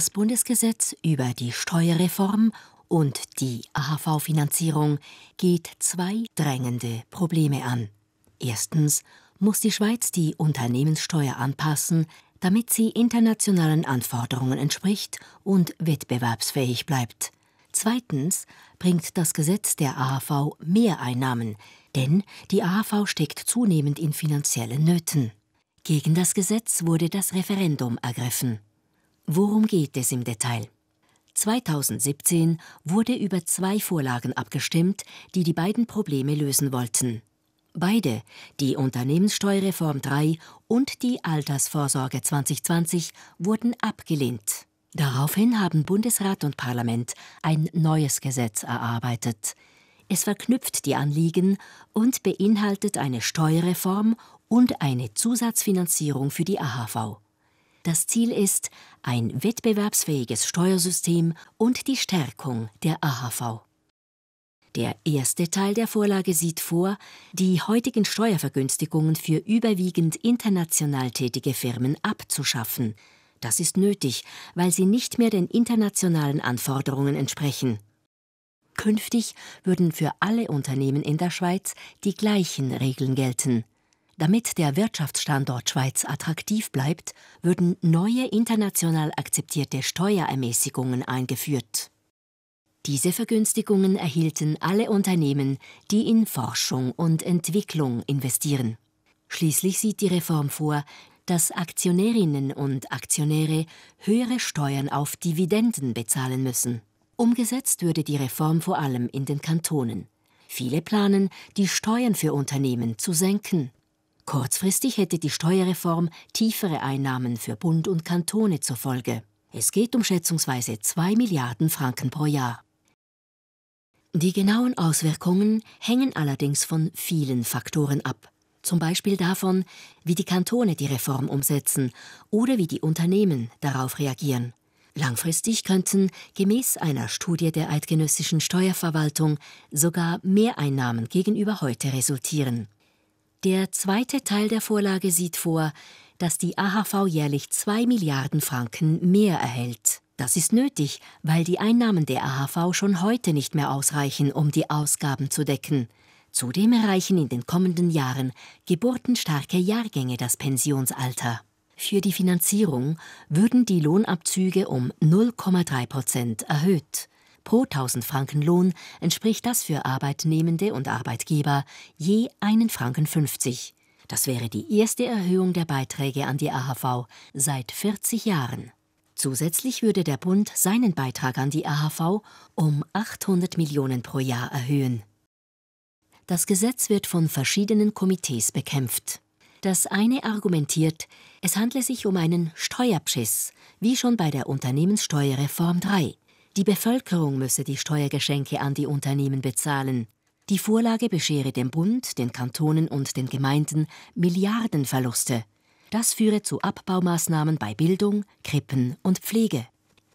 Das Bundesgesetz über die Steuerreform und die AHV-Finanzierung geht zwei drängende Probleme an. Erstens muss die Schweiz die Unternehmenssteuer anpassen, damit sie internationalen Anforderungen entspricht und wettbewerbsfähig bleibt. Zweitens bringt das Gesetz der AHV Mehreinnahmen, denn die AHV steckt zunehmend in finanziellen Nöten. Gegen das Gesetz wurde das Referendum ergriffen. Worum geht es im Detail? 2017 wurde über zwei Vorlagen abgestimmt, die die beiden Probleme lösen wollten. Beide, die Unternehmenssteuerreform 3 und die Altersvorsorge 2020, wurden abgelehnt. Daraufhin haben Bundesrat und Parlament ein neues Gesetz erarbeitet. Es verknüpft die Anliegen und beinhaltet eine Steuerreform und eine Zusatzfinanzierung für die AHV. Das Ziel ist ein wettbewerbsfähiges Steuersystem und die Stärkung der AHV. Der erste Teil der Vorlage sieht vor, die heutigen Steuervergünstigungen für überwiegend international tätige Firmen abzuschaffen. Das ist nötig, weil sie nicht mehr den internationalen Anforderungen entsprechen. Künftig würden für alle Unternehmen in der Schweiz die gleichen Regeln gelten. Damit der Wirtschaftsstandort Schweiz attraktiv bleibt, würden neue international akzeptierte Steuerermäßigungen eingeführt. Diese Vergünstigungen erhielten alle Unternehmen, die in Forschung und Entwicklung investieren. Schließlich sieht die Reform vor, dass Aktionärinnen und Aktionäre höhere Steuern auf Dividenden bezahlen müssen. Umgesetzt würde die Reform vor allem in den Kantonen. Viele planen, die Steuern für Unternehmen zu senken. Kurzfristig hätte die Steuerreform tiefere Einnahmen für Bund und Kantone zur Folge. Es geht um schätzungsweise 2 Milliarden Franken pro Jahr. Die genauen Auswirkungen hängen allerdings von vielen Faktoren ab, zum Beispiel davon, wie die Kantone die Reform umsetzen oder wie die Unternehmen darauf reagieren. Langfristig könnten gemäß einer Studie der eidgenössischen Steuerverwaltung sogar Mehreinnahmen gegenüber heute resultieren. Der zweite Teil der Vorlage sieht vor, dass die AHV jährlich 2 Milliarden Franken mehr erhält. Das ist nötig, weil die Einnahmen der AHV schon heute nicht mehr ausreichen, um die Ausgaben zu decken. Zudem erreichen in den kommenden Jahren geburtenstarke Jahrgänge das Pensionsalter. Für die Finanzierung würden die Lohnabzüge um 0,3 Prozent erhöht. Pro 1000 Franken Lohn entspricht das für Arbeitnehmende und Arbeitgeber je 1,50 Franken Das wäre die erste Erhöhung der Beiträge an die AHV seit 40 Jahren. Zusätzlich würde der Bund seinen Beitrag an die AHV um 800 Millionen pro Jahr erhöhen. Das Gesetz wird von verschiedenen Komitees bekämpft. Das eine argumentiert, es handle sich um einen Steuerpschiss, wie schon bei der Unternehmenssteuerreform 3. Die Bevölkerung müsse die Steuergeschenke an die Unternehmen bezahlen. Die Vorlage beschere dem Bund, den Kantonen und den Gemeinden Milliardenverluste. Das führe zu Abbaumaßnahmen bei Bildung, Krippen und Pflege.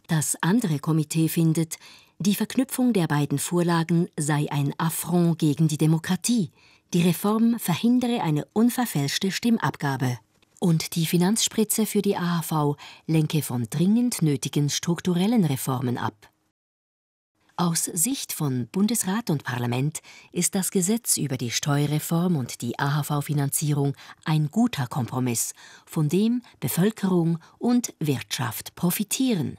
Das andere Komitee findet, die Verknüpfung der beiden Vorlagen sei ein Affront gegen die Demokratie. Die Reform verhindere eine unverfälschte Stimmabgabe und die Finanzspritze für die AHV lenke von dringend nötigen strukturellen Reformen ab. Aus Sicht von Bundesrat und Parlament ist das Gesetz über die Steuerreform und die AHV-Finanzierung ein guter Kompromiss, von dem Bevölkerung und Wirtschaft profitieren.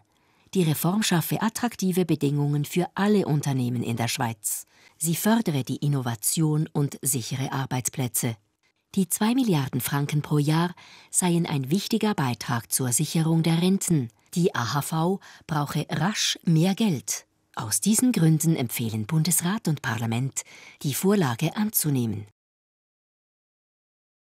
Die Reform schaffe attraktive Bedingungen für alle Unternehmen in der Schweiz. Sie fördere die Innovation und sichere Arbeitsplätze. Die 2 Milliarden Franken pro Jahr seien ein wichtiger Beitrag zur Sicherung der Renten. Die AHV brauche rasch mehr Geld. Aus diesen Gründen empfehlen Bundesrat und Parlament, die Vorlage anzunehmen